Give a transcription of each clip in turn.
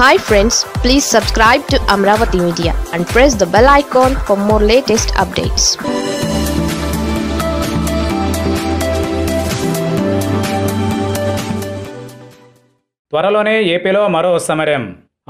hi friends please subscribe to Amaravati media and press the bell icon for more latest updates త్వరలోనే ఏపీలో మరో సమరం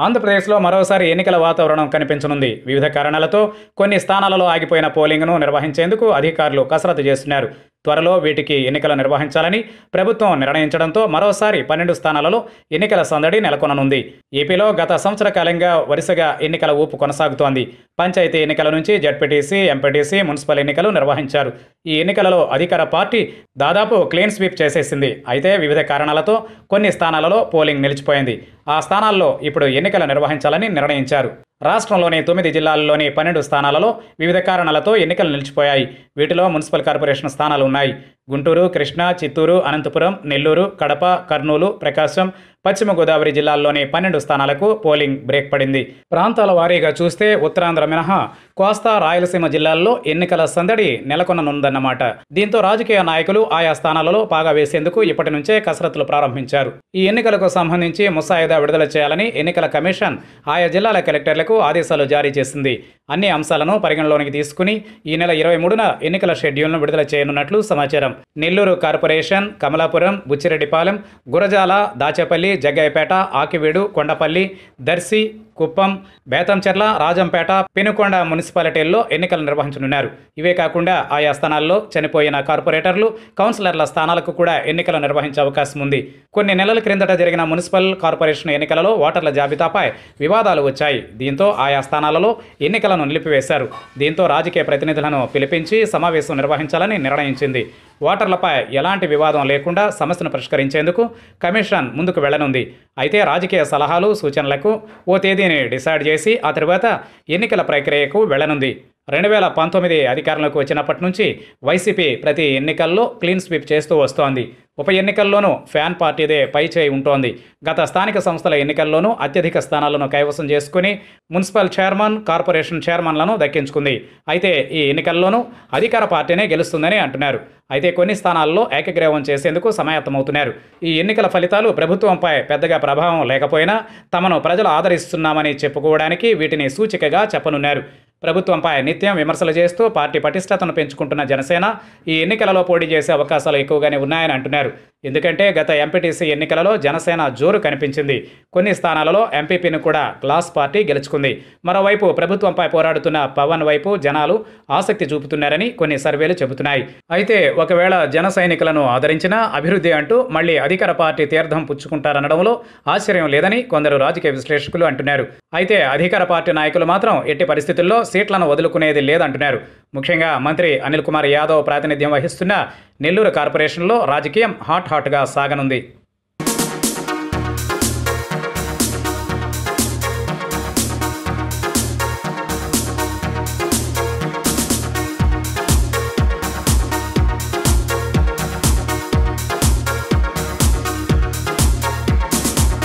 ఆంధ్రప్రదేశ్లో మరోసారి ఎన్నికల వాతావరణం కనిపించనుంది వివిధ కారణాలతో కొన్ని స్థానాలలో ఆగిపోయిన పోలింగ్ను నిర్వహించేందుకు అధికారులు కసరత్తు చేస్తున్నారు త్వరలో వీటికి ఎన్నికలు నిర్వహించాలని ప్రభుత్వం నిర్ణయించడంతో మరోసారి పన్నెండు స్థానాలలో ఎన్నికల సందడి నెలకొననుంది ఏపీలో గత సంవత్సర కాలంగా వరుసగా ఎన్నికల ఊపు కొనసాగుతోంది పంచాయతీ ఎన్నికల నుంచి జడ్పీటీసీ ఎంపీటీసీ మున్సిపల్ ఎన్నికలు నిర్వహించారు ఈ ఎన్నికలలో అధికార పార్టీ దాదాపు క్లీన్ స్వీప్ చేసేసింది అయితే వివిధ కారణాలతో కొన్ని స్థానాలలో పోలింగ్ నిలిచిపోయింది ఆ స్థానాల్లో ఇప్పుడు ఎన్నికలు నిర్వహించాలని నిర్ణయించారు రాష్ట్రంలోని తొమ్మిది జిల్లాల్లోని పన్నెండు స్థానాలలో వివిధ కారణాలతో ఎన్నికలు నిలిచిపోయాయి వీటిలో మున్సిపల్ కార్పొరేషన్ స్థానాలు ఉన్నాయి గుంటూరు కృష్ణా చిత్తూరు అనంతపురం నెల్లూరు కడప కర్నూలు ప్రకాశం పశ్చిమ గోదావరి జిల్లాల్లోని పన్నెండు స్థానాలకు పోలింగ్ బ్రేక్ పడింది ప్రాంతాల వారీగా చూస్తే ఉత్తరాంధ్ర మినహా కోస్తా రాయలసీమ జిల్లాల్లో ఎన్నికల సందడి నెలకొననుందన్నమాట దీంతో రాజకీయ నాయకులు ఆయా స్థానాలలో పాగా వేసేందుకు ఇప్పటి నుంచే కసరత్తులు ప్రారంభించారు ఈ ఎన్నికలకు సంబంధించి ముసాయిదా విడుదల చేయాలని ఎన్నికల కమిషన్ ఆయా జిల్లాల కలెక్టర్లకు ఆదేశాలు జారీ చేసింది అన్ని అంశాలను పరిగణలోనికి తీసుకుని ఈ నెల ఇరవై మూడున ఎన్నికల షెడ్యూల్ను విడుదల చేయనున్నట్లు సమాచారం నెల్లూరు కార్పొరేషన్ కమలాపురం బుచ్చిరెడ్డిపాలెం గురజాల దాచేపల్లి జగ్గయ్యపేట ఆకివీడు కొండపల్లి దర్శి కుప్పం బేతంచెర్ల రాజంపేట పెనుకొండ మున్సిపాలిటీల్లో ఎన్నికలు నిర్వహించనున్నారు ఇవే కాకుండా ఆయా స్థానాల్లో చనిపోయిన కార్పొరేటర్లు కౌన్సిలర్ల స్థానాలకు కూడా ఎన్నికలు నిర్వహించే అవకాశం ఉంది కొన్ని నెలల క్రిందట జరిగిన మున్సిపల్ కార్పొరేషన్ ఎన్నికలలో ఓటర్ల జాబితాపై వివాదాలు వచ్చాయి దీంతో ఆయా స్థానాలలో ఎన్నికలను నిలిపివేశారు దీంతో రాజకీయ ప్రతినిధులను పిలిపించి సమావేశం నిర్వహించాలని నిర్ణయించింది ఓటర్లపై ఎలాంటి వివాదం లేకుండా సమస్యను పరిష్కరించేందుకు కమిషన్ ముందుకు వెళ్లనుంది అయితే రాజకీయ సలహాలు సూచనలకు ఓ తేదీ తేదీని డిసైడ్ చేసి ఆ తర్వాత ఎన్నికల ప్రక్రియకు వెళ్లనుంది రెండు వేల పంతొమ్మిది అధికారంలోకి వచ్చినప్పటి నుంచి వైసీపీ ప్రతి ఎన్నికల్లో క్లీన్ స్వీప్ చేస్తూ వస్తోంది ఉప ఎన్నికల్లోనూ ఫ్యాన్ పార్టీదే పై చేయి ఉంటోంది గత స్థానిక సంస్థల ఎన్నికల్లోనూ అత్యధిక స్థానాలను కైవసం చేసుకుని మున్సిపల్ చైర్మన్ కార్పొరేషన్ చైర్మన్లను దక్కించుకుంది అయితే ఈ ఎన్నికల్లోనూ అధికార పార్టీనే గెలుస్తుందని అంటున్నారు అయితే కొన్ని స్థానాల్లో ఏకగ్రీవం చేసేందుకు సమాయత్తమవుతున్నారు ఈ ఎన్నికల ఫలితాలు ప్రభుత్వంపై పెద్దగా ప్రభావం లేకపోయినా తమను ప్రజలు ఆదరిస్తున్నామని చెప్పుకోవడానికి వీటిని సూచికగా చెప్పనున్నారు ప్రభుత్వంపై నిత్యం విమర్శలు చేస్తూ పార్టీ పటిష్టతను పెంచుకుంటున్న జనసేన ఈ ఎన్నికలలో పోటీ చేసే అవకాశాలు ఎక్కువగానే ఉన్నాయని అంటున్నారు ఎందుకంటే గత ఎంపీటీసీ ఎన్నికలలో జనసేన జోరు కనిపించింది కొన్ని స్థానాలలో ఎంపీపీని కూడా క్లాస్ పార్టీ గెలుచుకుంది మరోవైపు ప్రభుత్వంపై పోరాడుతున్న పవన్ వైపు జనాలు ఆసక్తి చూపుతున్నారని కొన్ని సర్వేలు చెబుతున్నాయి అయితే ఒకవేళ జన సైనికులను ఆదరించినా అభివృద్ధి అంటూ మళ్ళీ అధికార పార్టీ తీర్థం పుచ్చుకుంటారనడంలో ఆశ్చర్యం లేదని కొందరు రాజకీయ విశ్లేషకులు అంటున్నారు అయితే అధికార పార్టీ నాయకులు మాత్రం ఎట్టి పరిస్థితుల్లో సీట్లను వదులుకునేది లేదంటున్నారు ముఖ్యంగా మంత్రి అనిల్ కుమార్ యాదవ్ ప్రాతినిధ్యం వహిస్తున్న నెల్లూరు కార్పొరేషన్లో రాజకీయం హాట్ హాట్గా సాగనుంది